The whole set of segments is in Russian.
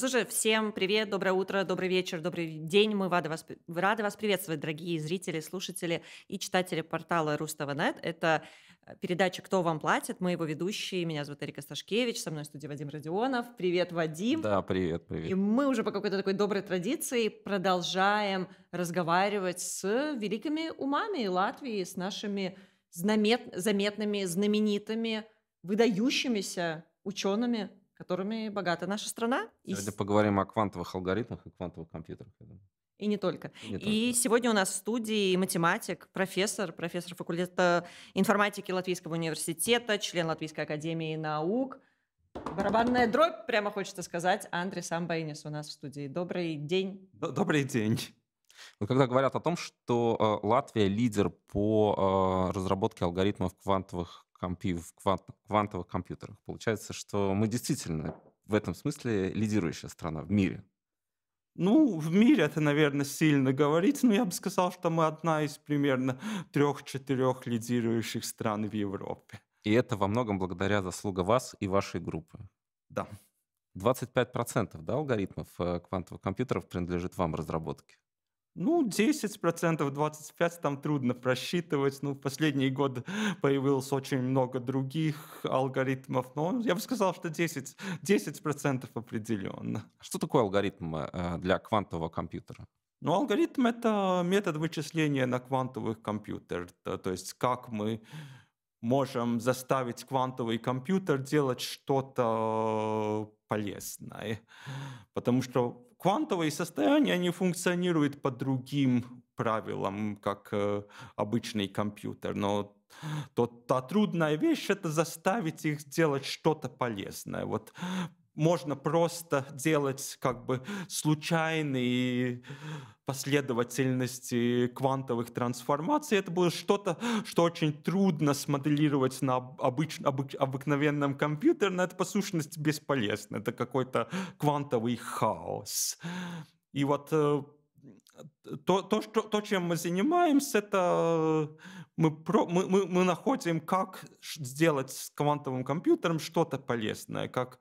Ну, слушай, всем привет, доброе утро, добрый вечер, добрый день. Мы рады вас, рады вас приветствовать, дорогие зрители, слушатели и читатели портала Руставанет. Это э, передача «Кто вам платит?». Мы его ведущие. Меня зовут Эрика Сташкевич, со мной в студии Вадим Родионов. Привет, Вадим. Да, привет, привет. И мы уже по какой-то такой доброй традиции продолжаем разговаривать с великими умами Латвии, с нашими знамет... заметными, знаменитыми, выдающимися учеными, которыми богата наша страна. Сегодня и... поговорим о квантовых алгоритмах и квантовых компьютерах. И не только. Не и сегодня у нас в студии математик, профессор, профессор факультета информатики Латвийского университета, член Латвийской академии наук. Барабанная дробь, прямо хочется сказать, Андрей Самбайнис у нас в студии. Добрый день. Добрый день. Вот когда говорят о том, что э, Латвия лидер по э, разработке алгоритмов квантовых в квантовых компьютерах. Получается, что мы действительно в этом смысле лидирующая страна в мире. Ну, в мире это, наверное, сильно говорить, но я бы сказал, что мы одна из примерно трех-четырех лидирующих стран в Европе. И это во многом благодаря заслуга вас и вашей группы. Да. 25% да, алгоритмов э, квантовых компьютеров принадлежит вам разработке. Ну, 10%, 25% там трудно просчитывать. Ну, в последний год появилось очень много других алгоритмов, но я бы сказал, что 10%, 10% определенно. А что такое алгоритм э, для квантового компьютера? Ну, алгоритм — это метод вычисления на квантовых компьютерах. То есть как мы можем заставить квантовый компьютер делать что-то полезное. Потому что квантовые состояния, они функционируют по другим правилам, как э, обычный компьютер. Но то, та трудная вещь — это заставить их делать что-то полезное. Вот можно просто делать как бы случайные последовательности квантовых трансформаций. Это было что-то, что очень трудно смоделировать на обыч, обык, обыкновенном компьютере, но это по сущности бесполезно. Это какой-то квантовый хаос. И вот э, то, то, что, то, чем мы занимаемся, это э, мы, про, мы, мы, мы находим, как сделать с квантовым компьютером что-то полезное, как,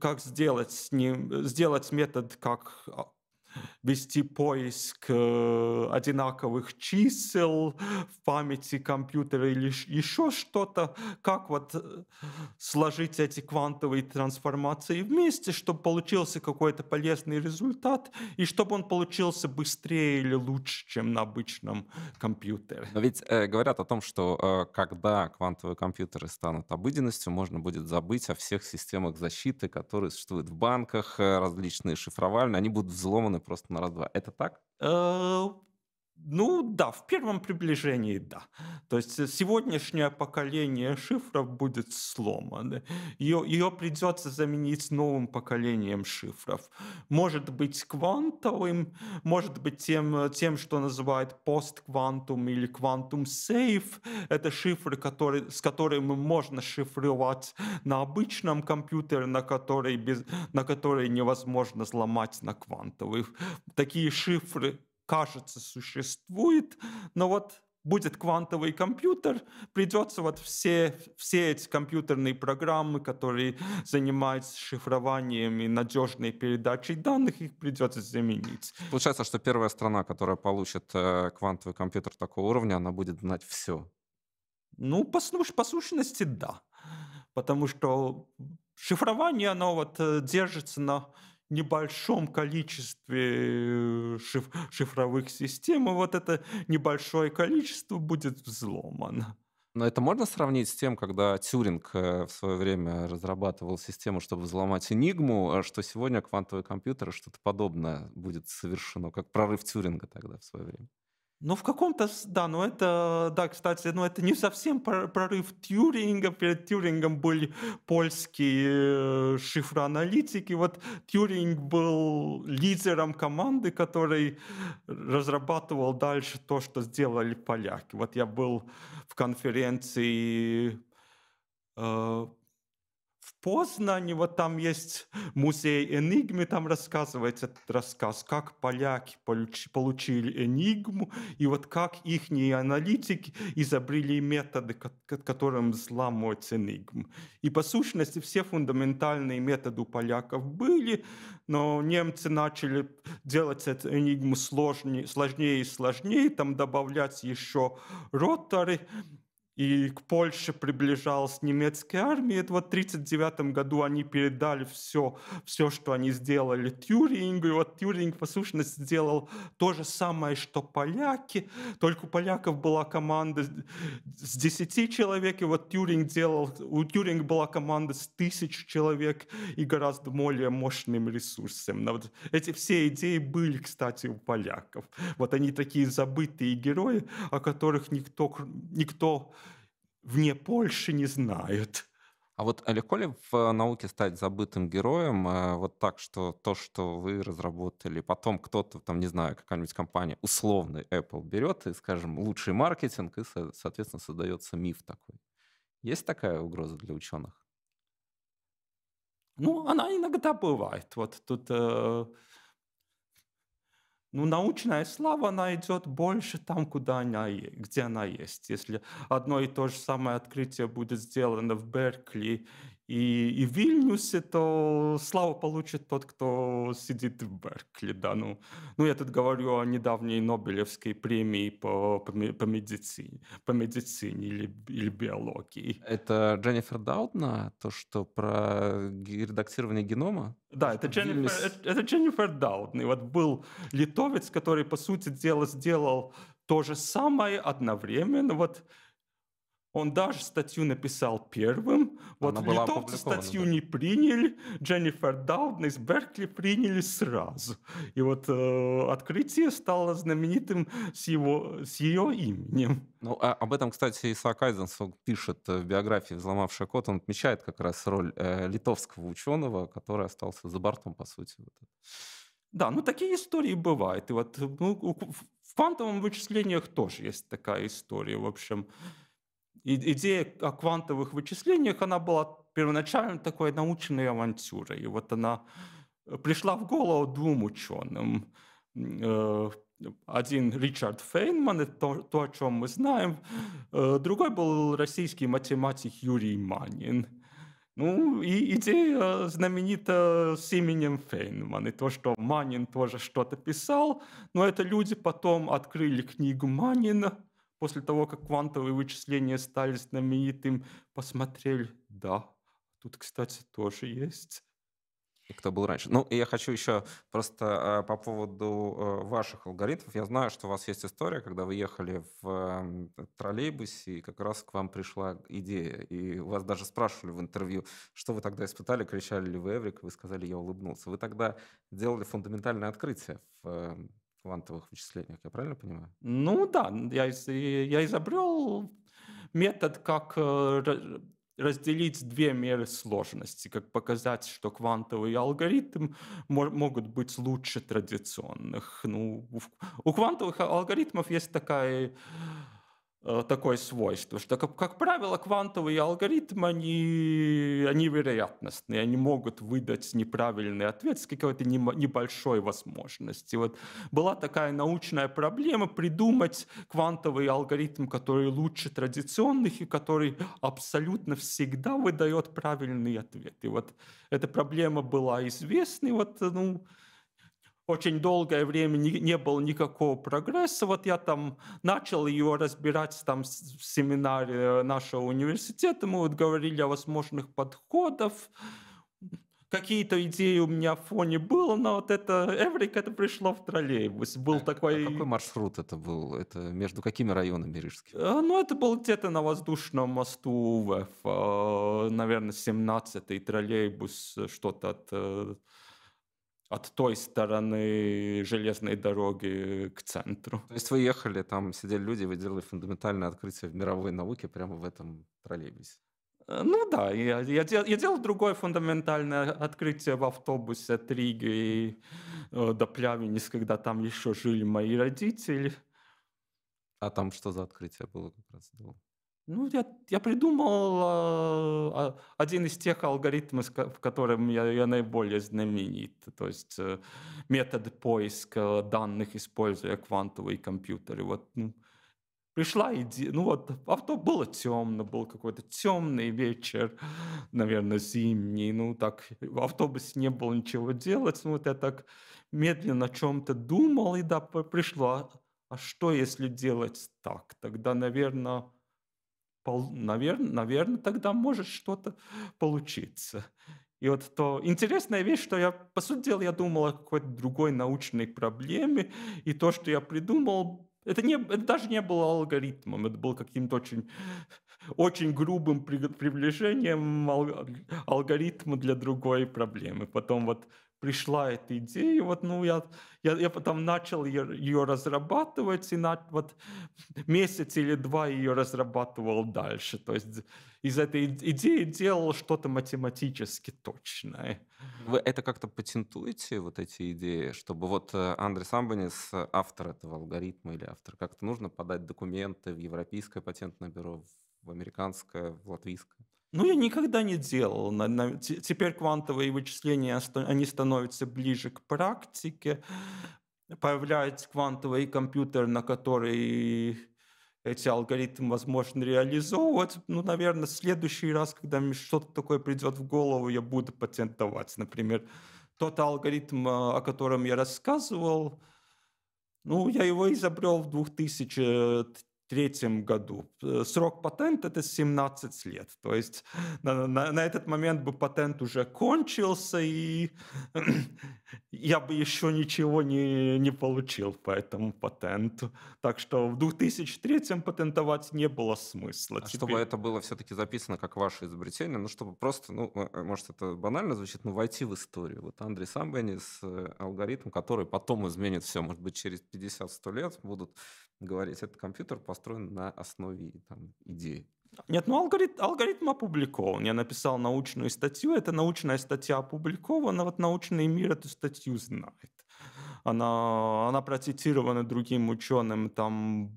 как сделать, с ним, э, сделать метод как а, вести поиск э, одинаковых чисел в памяти компьютера или еще что-то, как вот э, сложить эти квантовые трансформации вместе, чтобы получился какой-то полезный результат, и чтобы он получился быстрее или лучше, чем на обычном компьютере. Но ведь э, говорят о том, что э, когда квантовые компьютеры станут обыденностью, можно будет забыть о всех системах защиты, которые существуют в банках, э, различные шифровальные, они будут взломаны просто на раз-два. Это так? Э, ну да, в первом приближении да. То есть э, сегодняшнее поколение шифров будет сломано. Ее, ее придется заменить новым поколением шифров. Может быть квантовым, может быть тем, э, тем что называют постквантум или квантум сейф. Это шифры, которые, с которыми можно шифровать на обычном компьютере, на который, без, на который невозможно сломать на квантовых. Такие шифры кажется, существует, но вот будет квантовый компьютер, придется вот все, все эти компьютерные программы, которые занимаются шифрованием и надежной передачей данных, их придется заменить. Получается, что первая страна, которая получит э, квантовый компьютер такого уровня, она будет знать все. Ну, по, по сущности, да. Потому что шифрование, оно вот э, держится на небольшом количестве э, шиф шифровых систем, и вот это небольшое количество будет взломано. Но это можно сравнить с тем, когда Тюринг э, в свое время разрабатывал систему, чтобы взломать Энигму, а что сегодня квантовые компьютеры что-то подобное будет совершено, как прорыв Тюринга тогда в свое время? Ну, в каком-то, да, но ну это, да, кстати, но ну это не совсем прорыв Тьюринга. Перед Тьюрингом были польские э, шифроаналитики. Вот Тьюринг был лидером команды, который разрабатывал дальше то, что сделали поляки. Вот я был в конференции э, Познане, вот там есть музей Энигмы, там рассказывается этот рассказ, как поляки получили Энигму, и вот как их аналитики изобрели методы, которым взламывать Энигму. И по сущности все фундаментальные методы у поляков были, но немцы начали делать эту Энигму сложнее, сложнее и сложнее, там добавлять еще роторы, и к Польше приближалась немецкая армия. Это вот в 1939 году они передали все, все, что они сделали Тюрингу. И вот Тюринг, по сущности, сделал то же самое, что поляки, только у поляков была команда с 10 человек, и вот Тюринг делал, у Тюринга была команда с тысяч человек и гораздо более мощным ресурсом. Но вот эти все идеи были, кстати, у поляков. Вот они такие забытые герои, о которых никто, никто вне Польши не знают. А вот а легко ли в э, науке стать забытым героем? Э, вот так, что то, что вы разработали, потом кто-то, там, не знаю, какая-нибудь компания, условный Apple берет и, скажем, лучший маркетинг, и, соответственно, создается миф такой. Есть такая угроза для ученых? Ну, она иногда бывает. Вот тут э, ну, научная слава, она идет больше там, куда она, где она есть. Если одно и то же самое открытие будет сделано в Беркли и, и в Вильнюсе то славу получит тот, кто сидит в Беркли, да, ну, ну я тут говорю о недавней Нобелевской премии по, по, по медицине, по медицине или, или биологии. Это Дженнифер Даутна, то, что про редактирование генома? Да, это Дженнифер, Вильнюс... это, это Дженнифер Даутна, и вот был литовец, который, по сути дела, сделал то же самое одновременно, вот он даже статью написал первым. Вот Она литовцы статью да. не приняли, Дженнифер Даудна из Беркли приняли сразу. И вот э, открытие стало знаменитым с, его, с ее именем. Ну, а об этом, кстати, Исаак Айзенсон пишет э, в биографии «Взломавший код». Он отмечает как раз роль э, литовского ученого, который остался за бортом, по сути. Вот да, ну такие истории бывают. И вот ну, в квантовом вычислениях тоже есть такая история. В общем, идея о квантовых вычислениях, она была первоначально такой научной авантюрой. И вот она э, пришла в голову двум ученым. Э, один Ричард Фейнман, это то, о чем мы знаем. Э, другой был российский математик Юрий Манин. Ну, и идея знаменита с именем Фейнман, и то, что Манин тоже что-то писал, но это люди потом открыли книгу Манина, после того, как квантовые вычисления стали знаменитым, посмотрели, да, тут, кстати, тоже есть и кто был раньше. Ну, я хочу еще просто э, по поводу э, ваших алгоритмов. Я знаю, что у вас есть история, когда вы ехали в эм, троллейбусе, и как раз к вам пришла идея. И у вас даже спрашивали в интервью, что вы тогда испытали, кричали ли вы Эврик, вы сказали, я улыбнулся. Вы тогда делали фундаментальное открытие в эм, квантовых вычислениях, я правильно понимаю? Ну да, я, я изобрел метод, как э, разделить две меры сложности, как показать, что квантовый алгоритм могут быть лучше традиционных. Ну, у квантовых алгоритмов есть такая Э, такое свойство, что, как, как правило, квантовые алгоритмы, они, они вероятностные, они могут выдать неправильный ответ с какой-то небольшой возможностью. Вот была такая научная проблема придумать квантовый алгоритм, который лучше традиционных и который абсолютно всегда выдает правильный ответ. И вот эта проблема была известна, и вот, ну, очень долгое время не, не было никакого прогресса. Вот я там начал его разбирать там в семинаре нашего университета. Мы вот говорили о возможных подходах. Какие-то идеи у меня в фоне было, но вот это Эврик это пришло в троллейбус. Был а, такой... А какой маршрут это был? Это между какими районами рижскими? Э, ну, это был где-то на воздушном мосту УВФ. Э, Наверное, 17-й троллейбус, э, что-то от от той стороны железной дороги к центру. То есть вы ехали, там сидели люди, вы делали фундаментальное открытие в мировой науке прямо в этом троллейбусе. Э, ну да, я, я, я делал другое фундаментальное открытие в автобусе от Риги и, э, до Плявенис, когда там еще жили мои родители. А там что за открытие было как раз? Было? Ну, я, я придумал э, один из тех алгоритмов, в котором я, я наиболее знаменит, то есть э, метод поиска данных, используя квантовые компьютеры. Вот, ну, пришла идея, ну вот, авто было темно, был какой-то темный вечер, наверное, зимний, ну так, в автобусе не было ничего делать, ну вот я так медленно о чем-то думал, и да, пришла. а что если делать так? Тогда, наверное, пол, наверное, наверное, тогда может что-то получиться. И вот то интересная вещь, что я, по сути дела, я думал о какой-то другой научной проблеме, и то, что я придумал, это, не, это даже не было алгоритмом, это было каким-то очень, очень грубым приближением алгоритма для другой проблемы. Потом вот пришла эта идея, вот, ну, я, я, я потом начал ее, ее разрабатывать, и на, вот месяц или два ее разрабатывал дальше, то есть из этой идеи делал что-то математически точное. Вы это как-то патентуете, вот эти идеи, чтобы вот э, Андрей Самбанис, автор этого алгоритма или автор, как-то нужно подать документы в Европейское патентное бюро, в американское, в латвийское? Ну, я никогда не делал. теперь квантовые вычисления, они становятся ближе к практике. Появляется квантовый компьютер, на который эти алгоритмы возможно реализовывать. Ну, наверное, в следующий раз, когда мне что-то такое придет в голову, я буду патентовать. Например, тот алгоритм, э, о котором я рассказывал, ну, я его изобрел в 2000 2023 году. Э, срок патента – это 17 лет. То есть на, на, на этот момент бы патент уже кончился, и я бы еще ничего не, не получил по этому патенту. Так что в 2003 патентовать не было смысла. А Теперь... Чтобы это было все-таки записано как ваше изобретение, ну, чтобы просто, ну, э, э, может, это банально звучит, но войти в историю. Вот Андрей Самбени с алгоритмом, который потом изменит все, может быть, через 50-100 лет будут говорить, этот компьютер построен на основе там, идеи. Нет, ну алгоритм, алгоритм опубликован. Я написал научную статью, эта научная статья опубликована, вот научный мир эту статью знает. Она, она процитирована другим ученым там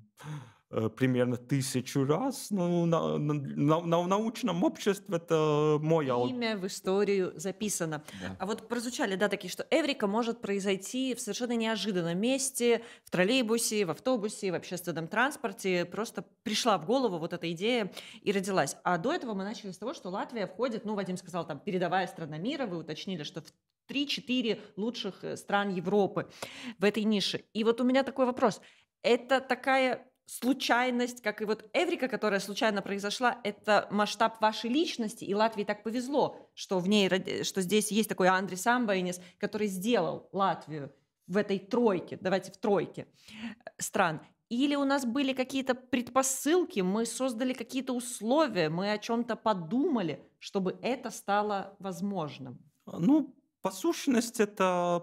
Э, примерно тысячу раз. Ну, на, на, на, в научном обществе это мое... Имя в историю записано. Да. А вот прозвучали, да, такие, что Эврика может произойти в совершенно неожиданном месте, в троллейбусе, в автобусе, в общественном транспорте. Просто пришла в голову вот эта идея и родилась. А до этого мы начали с того, что Латвия входит, ну, Вадим сказал, там, передовая страна мира, вы уточнили, что в 3-4 лучших э, стран Европы в этой нише. И вот у меня такой вопрос. Это такая случайность, как и вот Эврика, которая случайно произошла, это масштаб вашей личности, и Латвии так повезло, что в ней, что здесь есть такой Андрей Самбайнес, который сделал Латвию в этой тройке, давайте в тройке э, стран. Или у нас были какие-то предпосылки, мы создали какие-то условия, мы о чем-то подумали, чтобы это стало возможным. Ну, по сущности, это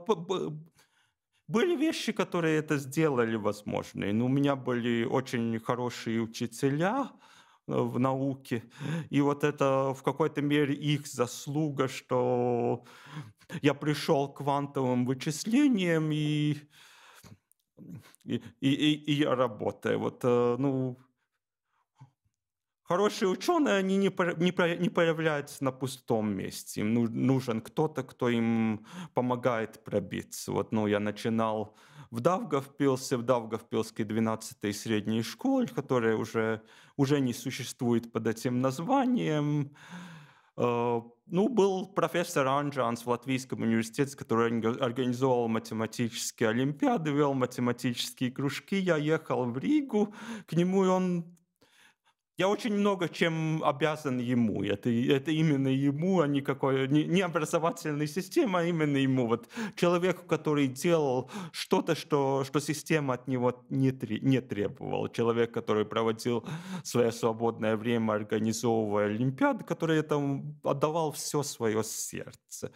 были вещи, которые это сделали возможной. Но ну, у меня были очень хорошие учителя, э, в науке. И вот это в какой-то мере их заслуга, что я пришел к квантовым вычислениям и, и, и, и я работаю. Вот, э, ну, хорошие ученые, они не, не, не появляются на пустом месте. Им нужен кто-то, кто им помогает пробиться. Вот, ну, я начинал в Давгавпилсе, в Давгавпилской 12-й средней школе, которая уже, уже не существует под этим названием. Э, ну, был профессор Анджанс в Латвийском университете, который организовал математические олимпиады, вел математические кружки. Я ехал в Ригу к нему, и он я очень много чем обязан ему. Это, это именно ему, а не, какой, не, не образовательной системе, а именно ему. Вот человеку, который делал что-то, что, что система от него не, не требовала. Человек, который проводил свое свободное время, организовывая Олимпиады, который там отдавал все свое сердце.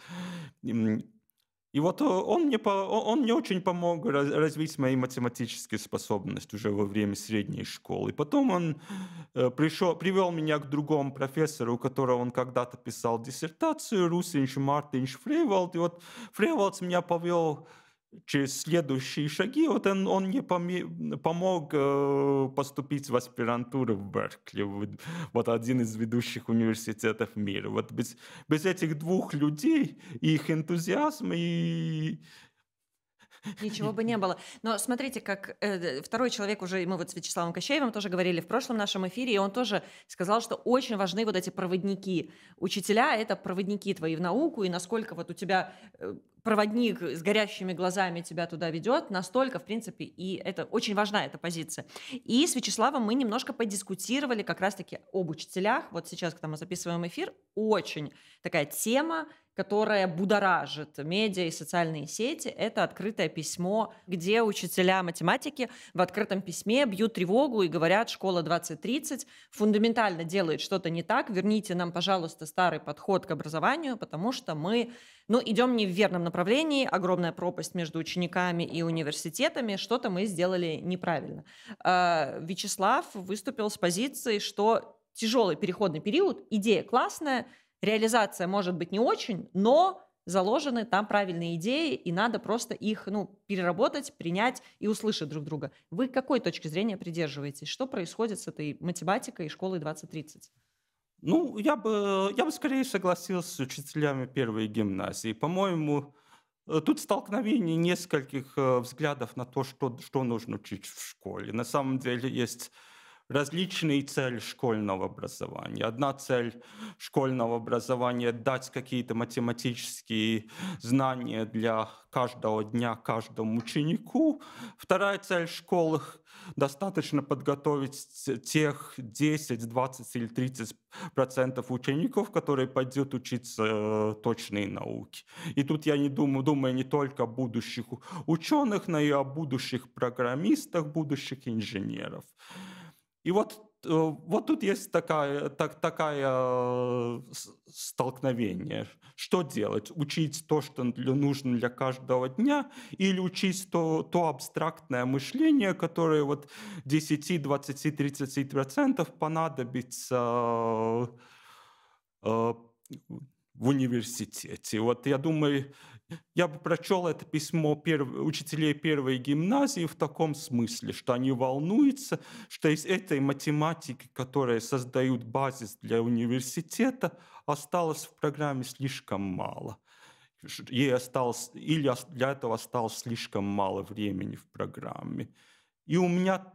И вот э, он мне, он мне очень помог развить мои математические способности уже во время средней школы. Потом он э, пришел, привел меня к другому профессору, у которого он когда-то писал диссертацию, Русинч Мартинч Фрейволд. И вот Фрейволд меня повел через следующие шаги, вот он, он мне поме- помог э, поступить в аспирантуру в Беркли, вот один из ведущих университетов мира. Вот без, без этих двух людей, их энтузиазм и Ничего бы не было. Но смотрите, как э, э второй человек уже, мы вот с Вячеславом Кощеевым тоже говорили в прошлом нашем эфире, и он тоже сказал, что очень важны вот эти проводники. Учителя — это проводники твои в науку, и насколько вот у тебя э, проводник с горящими глазами тебя туда ведет, настолько, в принципе, и это очень важна эта позиция. И с Вячеславом мы немножко подискутировали как раз-таки об учителях. Вот сейчас, когда мы записываем эфир, очень такая тема, которая будоражит медиа и социальные сети, это открытое письмо, где учителя математики в открытом письме бьют тревогу и говорят, школа 2030 фундаментально делает что-то не так, верните нам, пожалуйста, старый подход к образованию, потому что мы ну, идем не в верном направлении, огромная пропасть между учениками и университетами, что-то мы сделали неправильно. А, Вячеслав выступил с позиции, что тяжелый переходный период, идея классная, Реализация может быть не очень, но заложены там правильные идеи, и надо просто их ну, переработать, принять и услышать друг друга. Вы какой точки зрения придерживаетесь? Что происходит с этой математикой и школой 2030? Ну, я бы, я бы скорее согласился с учителями первой гимназии. По-моему, э, Тут столкновение нескольких э, взглядов на то, что, что нужно учить в школе. На самом деле есть различные цели школьного образования. Одна цель школьного образования — дать какие-то математические знания для каждого дня каждому ученику. Вторая цель школы — достаточно подготовить тех 10, 20 или 30 процентов учеников, которые пойдут учиться э, точные науки. И тут я не думаю, думаю не только о будущих ученых, но и о будущих программистах, будущих инженеров. И вот, э, вот тут есть такая, так, такая э, столкновение. Что делать? Учить то, что нужно для каждого дня, или учить то, то абстрактное мышление, которое вот 10, 20, 30 процентов понадобится э, в университете. Вот я думаю, я бы прочел это письмо перв... учителей первой гимназии в таком смысле, что они волнуются, что из этой математики, которая создают базис для университета, осталось в программе слишком мало. Ей осталось, или для этого осталось слишком мало времени в программе. И у меня,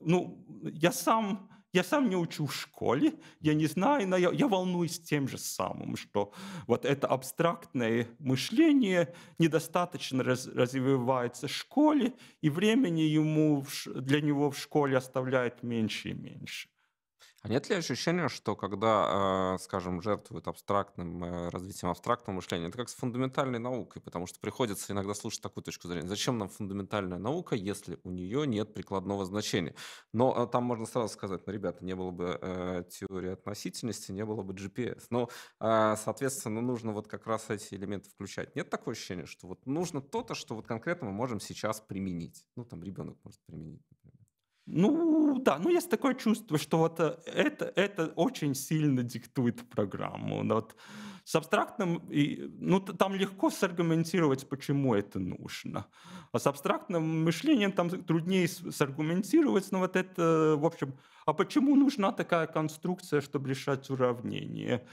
ну, я сам я сам не учу в школе, я не знаю, но я, я волнуюсь тем же самым, что вот это абстрактное мышление недостаточно раз, развивается в школе, и времени ему для него в школе оставляет меньше и меньше. А нет ли ощущения, что когда, э, скажем, жертвуют абстрактным, э, развитием абстрактного мышления, это как с фундаментальной наукой, потому что приходится иногда слушать такую точку зрения. Зачем нам фундаментальная наука, если у нее нет прикладного значения? Но э, там можно сразу сказать, ну, ребята, не было бы теории относительности, не было бы GPS. Но, соответственно, нужно вот как раз эти элементы включать. Нет такого ощущения, что вот нужно то-то, что вот конкретно мы можем сейчас применить. Ну, там ребенок может применить, ну да, ну есть такое чувство, что вот э, это, это очень сильно диктует программу. Вот с абстрактным, и, ну там легко саргументировать, почему это нужно. А с абстрактным мышлением там труднее саргументировать, но вот это, в общем, а почему нужна такая конструкция, чтобы решать уравнение?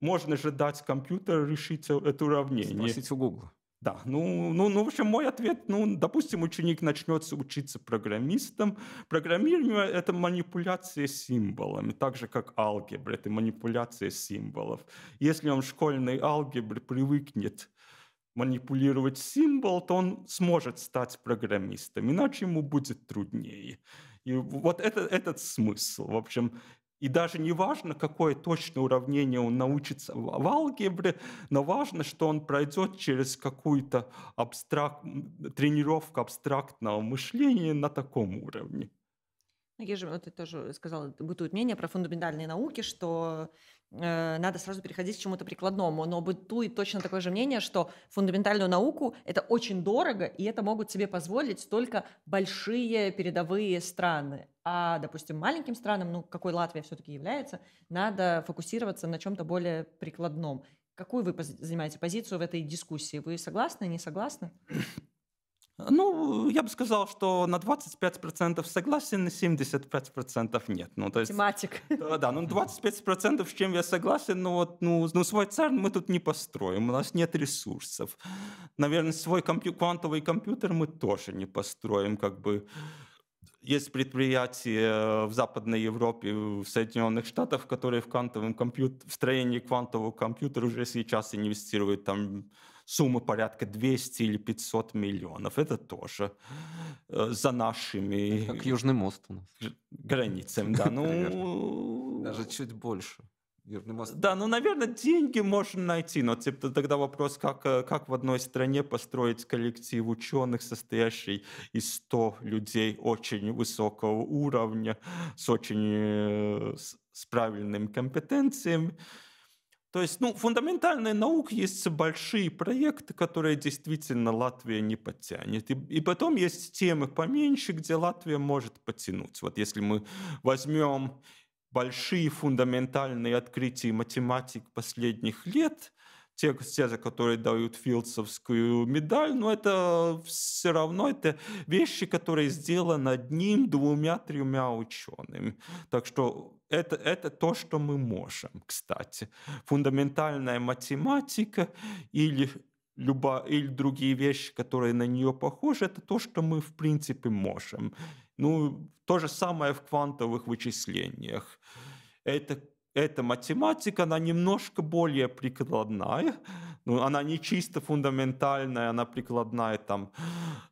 Можно же дать компьютеру решить э, это уравнение. Спросите у Гугла. Да, ну, ну, ну, в общем, мой ответ, ну, допустим, ученик начнет учиться программистом. Программирование — это манипуляция символами, так же, как алгебра — это манипуляция символов. Если он в школьной алгебре привыкнет манипулировать символ, то он сможет стать программистом, иначе ему будет труднее. И вот это, этот смысл. В общем, и даже не важно, какое точное уравнение он научится в алгебре, но важно, что он пройдет через какую-то абстракт, тренировку абстрактного мышления на таком уровне. Ну, я же, вот ты тоже сказала, бытует мнение про фундаментальные науки, что Э, надо сразу переходить к чему-то прикладному. Но бытует точно такое же мнение, что фундаментальную науку это очень дорого, и это могут себе позволить только большие передовые страны. А, допустим, маленьким странам, ну, какой Латвия все-таки является, надо фокусироваться на чем-то более прикладном. Какую вы занимаете позицию в этой дискуссии? Вы согласны, не согласны? Ну, я бы сказал, что на 25% согласен и 75% нет. Ну, то есть, Математик. Да, да, ну 25% с чем я согласен, но ну, вот, ну, ну, свой CERN мы тут не построим, у нас нет ресурсов. Наверное, свой компью- квантовый компьютер мы тоже не построим, как бы есть предприятия в Западной Европе, в Соединенных Штатах, которые в, квантовом компьютере в строении квантового компьютера уже сейчас инвестируют там сумма порядка 200 или 500 миллионов. Это тоже э, за нашими... Это как Южный мост у нас. Границами, да. Ну... Даже чуть больше. Южный мост. Да, ну, наверное, деньги можно найти, но типа, тогда вопрос, как, э, как в одной стране построить коллектив ученых, состоящий из 100 людей очень высокого уровня, с очень э, с, с правильными компетенциями, то есть, ну, фундаментальные науки есть большие проекты, которые действительно Латвия не подтянет. И, и потом есть темы поменьше, где Латвия может потянуть. Вот если мы возьмем большие фундаментальные открытия математик последних лет – те, те же, которые дают Филдсовскую медаль, но это все равно это вещи, которые сделаны одним, двумя, тремя учеными. Так что это, это то, что мы можем, кстати. Фундаментальная математика или люба, или другие вещи, которые на нее похожи, это то, что мы в принципе можем. Ну, то же самое в квантовых вычислениях. Это эта математика, она немножко более прикладная, ну, она не чисто фундаментальная, она прикладная там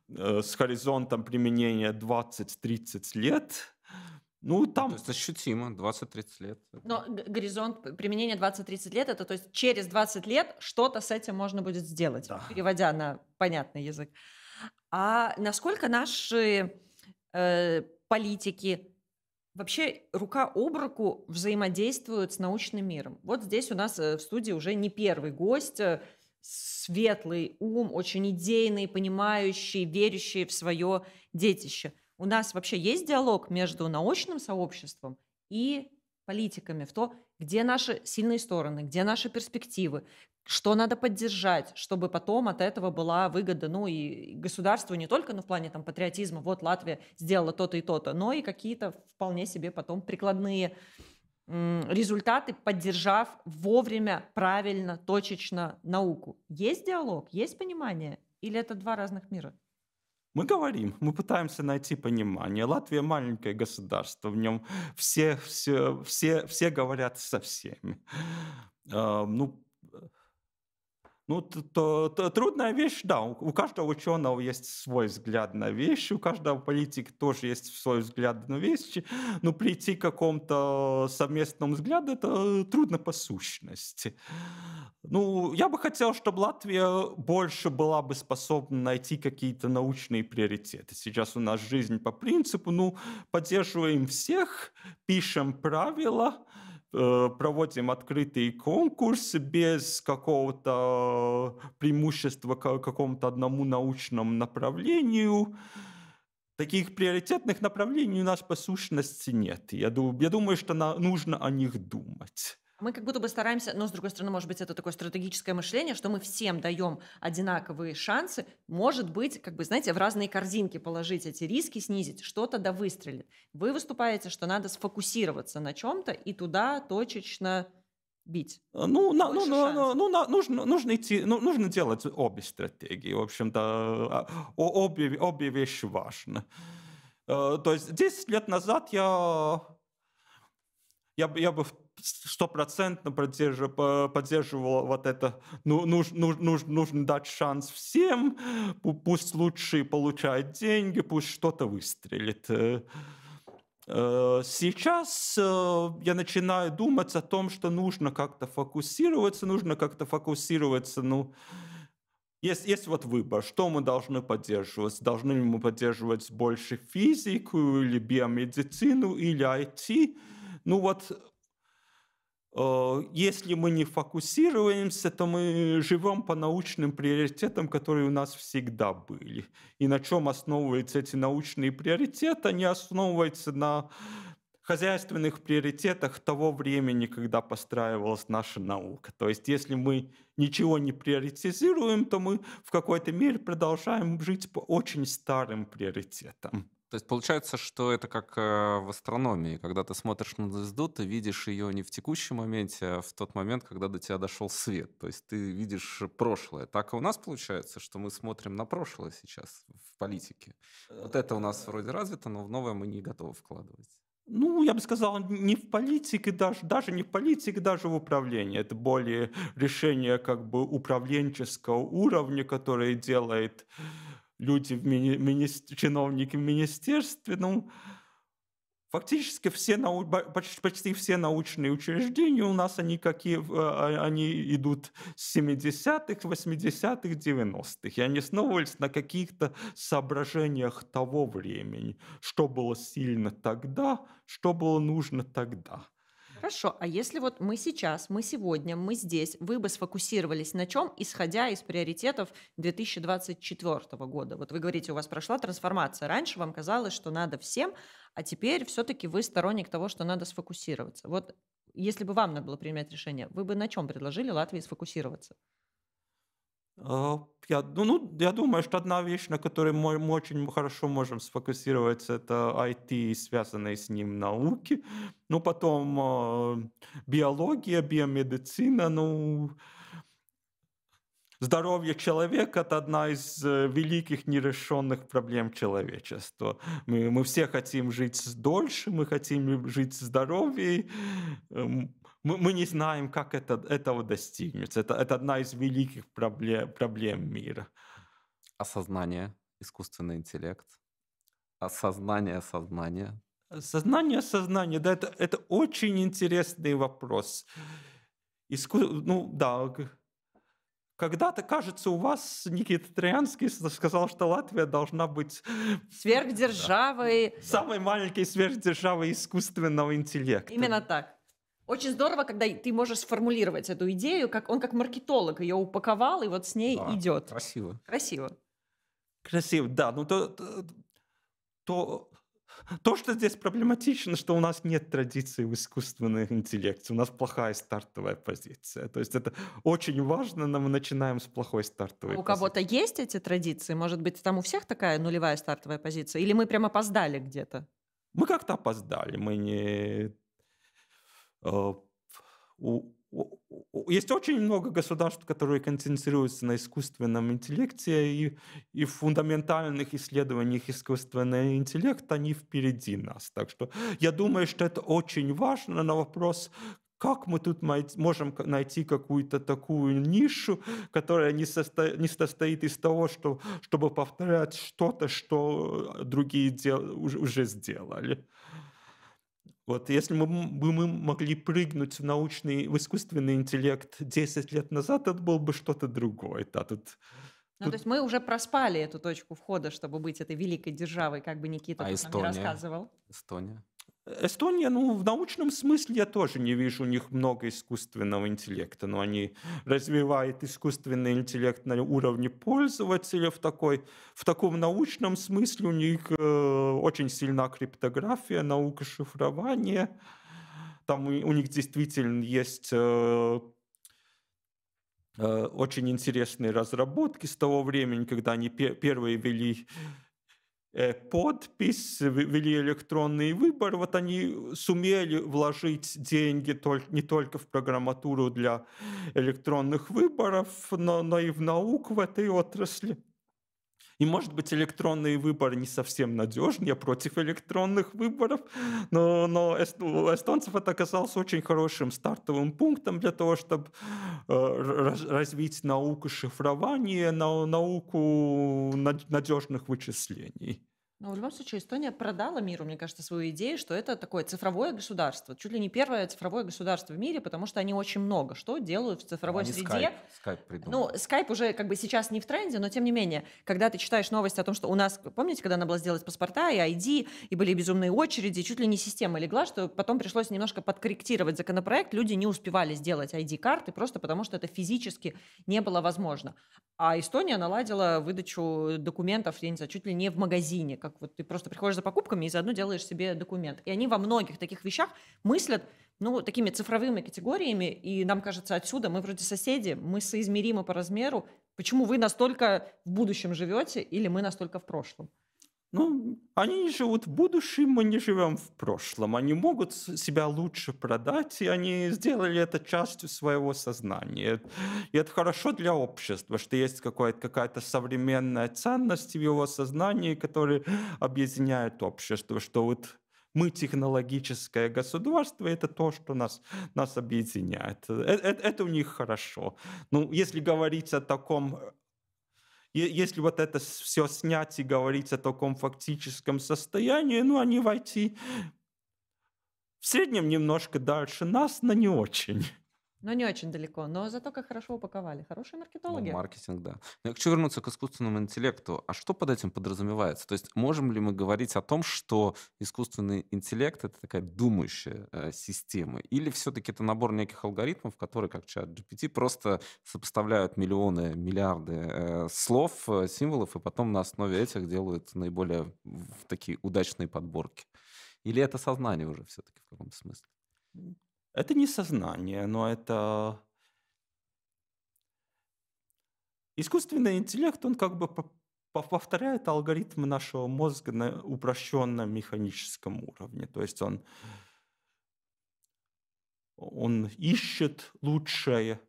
э, с горизонтом применения 20-30 лет. Ну, ну, там... То есть ощутимо, 20-30 лет. Но горизонт применения 20-30 лет, это то есть через 20 лет что-то с этим можно будет сделать, да. переводя на понятный язык. А насколько наши э, политики, вообще рука об руку взаимодействуют с научным миром. Вот здесь у нас э, в студии уже не первый гость, э, светлый ум, очень идейный, понимающий, верящий в свое детище. У нас вообще есть диалог между научным сообществом и политиками в то, где наши сильные стороны, где наши перспективы, что надо поддержать, чтобы потом от этого была выгода, ну и государству не только, ну в плане там патриотизма, вот Латвия сделала то-то и то-то, но и какие-то вполне себе потом прикладные результаты, поддержав вовремя, правильно, точечно науку. Есть диалог, есть понимание или это два разных мира? Мы говорим, мы пытаемся найти понимание. Латвия маленькое государство, в нем все, все, все, все говорят со всеми. А, ну, ну, то, то, трудная вещь, да, у каждого ученого есть свой взгляд на вещи, у каждого политика тоже есть свой взгляд на вещи, но прийти к какому-то совместному взгляду это трудно по сущности. Ну, я бы хотел, чтобы Латвия больше была бы способна найти какие-то научные приоритеты. Сейчас у нас жизнь по принципу, ну, поддерживаем всех, пишем правила, Э, проводим открытый конкурс без какого-то э, преимущества к какому-то одному научному направлению. Таких приоритетных направлений у нас по сущности нет. Я, я думаю, что на, нужно о них думать мы как будто бы стараемся, но с другой стороны, может быть, это такое стратегическое мышление, что мы всем даем одинаковые шансы, может быть, как бы, знаете, в разные корзинки положить эти риски, снизить, что-то да выстрелит. Вы выступаете, что надо сфокусироваться на чем-то и туда точечно бить. А, ну, на, ну, ну, ну, ну нужно, нужно, идти, ну, нужно делать обе стратегии, в общем-то, а, обе, обе вещи важны. Э, то есть 10 лет назад я я, я бы стопроцентно поддерживала вот это ну, нуж, нуж, нуж, нужно дать шанс всем, пусть лучшие получают деньги, пусть что-то выстрелит. Э, э, сейчас э, я начинаю думать о том, что нужно как-то фокусироваться, нужно как-то фокусироваться, ну, есть, есть вот выбор, что мы должны поддерживать. Должны ли мы поддерживать больше физику или биомедицину или IT? Ну вот Э, если мы не фокусируемся, то мы живем по научным приоритетам, которые у нас всегда были. И на чем основываются эти научные приоритеты? Они основываются на хозяйственных приоритетах того времени, когда постраивалась наша наука. То есть если мы ничего не приоритизируем, то мы в какой-то мере продолжаем жить по очень старым приоритетам. То есть получается, что это как э, в астрономии. Когда ты смотришь на звезду, ты видишь ее не в текущем моменте, а в тот момент, когда до тебя дошел свет. То есть ты видишь прошлое. Так и у нас получается, что мы смотрим на прошлое сейчас в политике. Вот это у нас вроде развито, но в новое мы не готовы вкладывать. Ну, я бы сказал, не в политике, даже, даже не в политике, даже в управлении. Это более решение как бы управленческого уровня, которое делает люди, в мини- мини- чиновники в министерстве, ну, фактически все нау- почти, почти все научные учреждения у нас, они, какие, а, а, они идут с 70-х, 80-х, 90-х, и они основывались на каких-то соображениях того времени, что было сильно тогда, что было нужно тогда – Хорошо, а если вот мы сейчас, мы сегодня, мы здесь, вы бы сфокусировались на чем, исходя из приоритетов 2024 года? Вот вы говорите, у вас прошла трансформация. Раньше вам казалось, что надо всем, а теперь все-таки вы сторонник того, что надо сфокусироваться. Вот если бы вам надо было принимать решение, вы бы на чем предложили Латвии сфокусироваться? Э, я, ну, ну, я думаю, что одна вещь, на которой мы, мы очень хорошо можем сфокусироваться, это IT, связанные с ним науки. Ну, потом э, биология, биомедицина, ну... Здоровье человека – это одна из э, великих нерешенных проблем человечества. Мы, мы все хотим жить дольше, мы хотим жить здоровее, эм, мы, мы не знаем, как это, этого достигнется. Это, это одна из великих проблем, проблем мира. Осознание, искусственный интеллект. Осознание, сознание. Сознание, сознание, да, это, это очень интересный вопрос. Иску... Ну, да, когда-то, кажется, у вас Никита Троянский сказал, что Латвия должна быть... Сверхдержавой. Самой маленькой сверхдержавой искусственного интеллекта. Именно так. Очень здорово, когда ты можешь сформулировать эту идею, как он как маркетолог ее упаковал и вот с ней да, идет. Красиво. Красиво. Красиво, да. Ну то, то, то, то, что здесь проблематично, что у нас нет традиции в искусственном интеллекте, у нас плохая стартовая позиция. То есть это очень важно, но мы начинаем с плохой стартовой. А у кого-то есть эти традиции? Может быть, там у всех такая нулевая стартовая позиция? Или мы прям опоздали где-то? Мы как-то опоздали, мы не а, есть очень много государств, которые концентрируются на искусственном интеллекте, и, и в фундаментальных исследованиях искусственного интеллекта они впереди нас. Так что я думаю, что это очень важно на вопрос, как мы тут можем найти какую-то такую нишу, которая не, состо... не состоит из того, что... чтобы повторять что-то, что другие дел... уже сделали. Вот если бы мы могли прыгнуть в научный, в искусственный интеллект 10 лет назад, это было бы что-то другое. Да, тут, ну, тут... то есть мы уже проспали эту точку входа, чтобы быть этой великой державой, как бы Никита а Эстония? рассказывал. Эстония. Эстония, ну, в научном смысле я тоже не вижу у них много искусственного интеллекта, но они развивают искусственный интеллект на уровне пользователя в, такой, в таком научном смысле у них э, очень сильна криптография, наука шифрования, там у, у них действительно есть э, э, очень интересные разработки с того времени, когда они пе- первые вели Э, подпись, ввели электронный выбор. Вот они сумели вложить деньги не только в программатуру для электронных выборов, но, но и в науку в этой отрасли. И, может быть, электронные выборы не совсем надежны, я против электронных выборов, но, но у эстонцев это оказалось очень хорошим стартовым пунктом для того, чтобы э, развить науку шифрования, науку надежных вычислений. Но в любом случае Эстония продала миру, мне кажется, свою идею, что это такое цифровое государство. Чуть ли не первое цифровое государство в мире, потому что они очень много что делают в ну, цифровой они среде. Скайп, скайп придумали. Ну, скайп уже как бы сейчас не в тренде, но тем не менее, когда ты читаешь новости о том, что у нас, помните, когда надо было сделать паспорта и ID, и были безумные очереди, чуть ли не система легла, что потом пришлось немножко подкорректировать законопроект, люди не успевали сделать ID-карты просто потому, что это физически не было возможно. А Эстония наладила выдачу документов, я не знаю, чуть ли не в магазине, как как вот ты просто приходишь за покупками и заодно делаешь себе документ. И они во многих таких вещах мыслят, ну, такими цифровыми категориями, и нам кажется, отсюда мы вроде соседи, мы соизмеримы по размеру, почему вы настолько в будущем живете или мы настолько в прошлом. Ну, они живут в будущем, мы не живем в прошлом. Они могут себя лучше продать, и они сделали это частью своего сознания. И это хорошо для общества, что есть какая-то современная ценность в его сознании, которая объединяет общество, что вот мы технологическое государство, это то, что нас, нас объединяет. Это, это, это у них хорошо. Ну, если говорить о таком если вот это все снять и говорить о таком фактическом состоянии, ну, они войти в среднем немножко дальше нас, но не очень но не очень далеко. Но зато как хорошо упаковали. Хорошие ну, маркетологи. Ну, маркетинг, да. Но ну, я хочу вернуться к искусственному интеллекту. А что под этим подразумевается? То есть можем ли мы говорить о том, что искусственный интеллект — это такая думающая э, система? Или все-таки это набор неких алгоритмов, которые, как чат GPT, просто сопоставляют миллионы, миллиарды э, слов, э, символов, и потом на основе этих делают наиболее такие удачные подборки? Или это сознание уже все-таки в каком-то смысле? Это не сознание, но это... Искусственный интеллект, он как бы повторяет алгоритмы нашего мозга на упрощенном механическом уровне. То есть он, он ищет лучшее,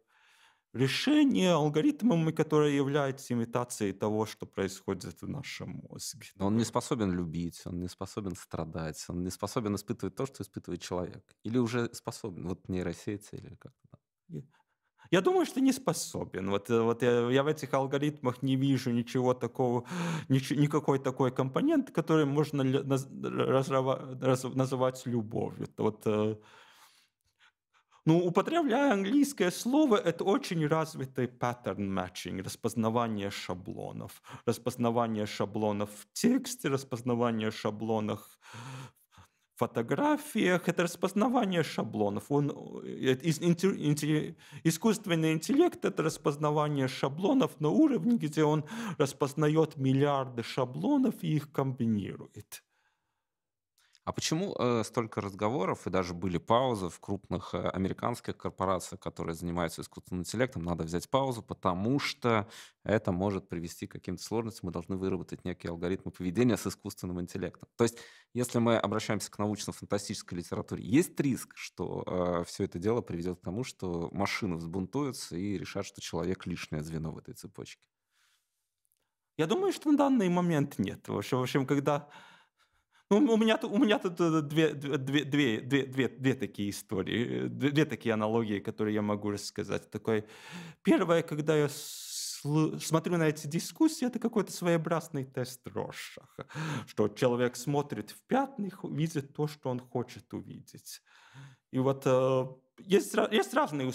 решение алгоритмами, которые являются имитацией того, что происходит в нашем мозге. Но он не способен любить, он не способен страдать, он не способен испытывать то, что испытывает человек. Или уже способен, вот нейросети или как-то. Я думаю, что не способен. Вот, э, вот я, я в этих алгоритмах не вижу ничего такого, нич, никакой такой компонент, который можно наз, раз, раз, называть любовью. Вот, э, ну, употребляя английское слово, это очень развитый pattern matching, распознавание шаблонов. Распознавание шаблонов в тексте, распознавание шаблонов в фотографиях, это распознавание шаблонов. Он, э, искусственный интеллект — это распознавание шаблонов на уровне, где он распознает миллиарды шаблонов и их комбинирует. А почему э, столько разговоров и даже были паузы в крупных э, американских корпорациях, которые занимаются искусственным интеллектом? Надо взять паузу, потому что это может привести к каким-то сложностям. Мы должны выработать некие алгоритмы поведения с искусственным интеллектом. То есть, если мы обращаемся к научно-фантастической литературе, есть риск, что э, все это дело приведет к тому, что машины взбунтуются и решат, что человек лишнее звено в этой цепочке? Я думаю, что на данный момент нет. В общем, в общем когда ну, у меня, у меня тут э, две, две, две, две, две, две такие истории, э, две, две такие аналогии, которые я могу рассказать. Такой, первое, когда я смотрю на эти дискуссии, это какой-то своеобразный тест Роршаха, что человек смотрит в пятнах видит то, что он хочет увидеть. И вот э, есть, есть, разные,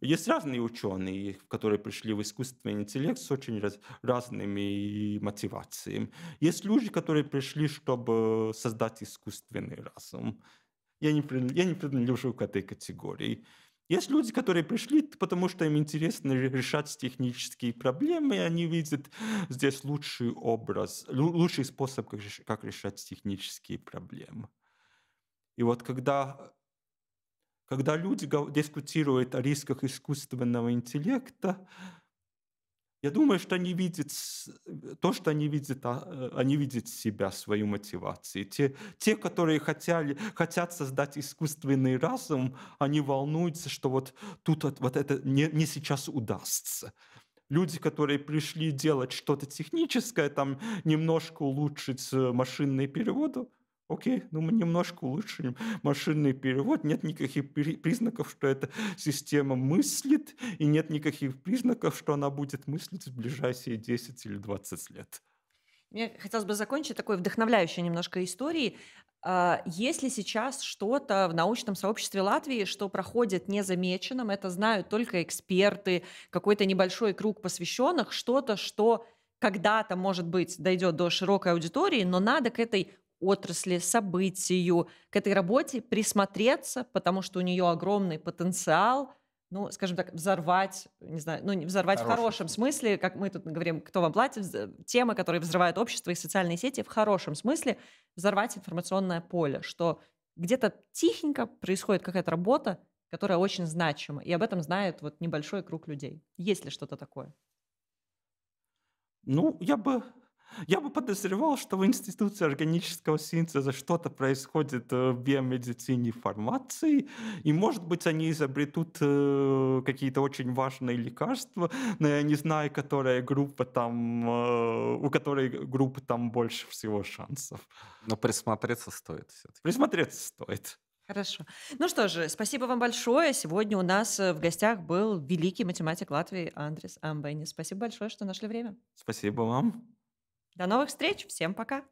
есть разные ученые, которые пришли в искусственный интеллект с очень раз, разными мотивациями. Есть люди, которые пришли, чтобы создать искусственный разум. Я не, я не принадлежу к этой категории. Есть люди, которые пришли, потому что им интересно решать технические проблемы, и они видят здесь лучший образ, лучший способ, как решать технические проблемы. И вот когда когда люди дискутируют о рисках искусственного интеллекта, я думаю, что они видят то, что они видят, а, э, они видят себя, свою мотивацию. Те, те которые хотели, хотят создать искусственный разум, они волнуются, что вот тут вот это не, не сейчас удастся. Люди, которые пришли делать что-то техническое, там немножко улучшить э, машинный перевод, Окей, ну мы немножко улучшим машинный перевод. Нет никаких признаков, что эта система мыслит, и нет никаких признаков, что она будет мыслить в ближайшие 10 или 20 лет. Мне хотелось бы закончить такой вдохновляющей немножко историей. А, есть ли сейчас что-то в научном сообществе Латвии, что проходит незамеченным? Это знают только эксперты, какой-то небольшой круг посвященных, что-то, что когда-то, может быть, дойдет до широкой аудитории, но надо к этой отрасли, событию, к этой работе присмотреться, потому что у нее огромный потенциал, ну, скажем так, взорвать, не знаю, ну, не взорвать Хороший. в хорошем смысле, как мы тут говорим, кто вам платит, темы, которые взрывают общество и социальные сети, в хорошем смысле взорвать информационное поле, что где-то тихенько происходит какая-то работа, которая очень значима, и об этом знает вот небольшой круг людей. Есть ли что-то такое? Ну, я бы я бы подозревал, что в Институте органического синтеза что-то происходит э, в биомедицине информации, и, может быть, они изобретут э, какие-то очень важные лекарства, но я не знаю, которая группа там, э, у которой группы там больше всего шансов. Но присмотреться стоит все-таки. Присмотреться стоит. Хорошо. Ну что же, спасибо вам большое. Сегодня у нас в гостях был великий математик Латвии Андрес Амбайни. Спасибо большое, что нашли время. Спасибо вам. До новых встреч. Всем пока.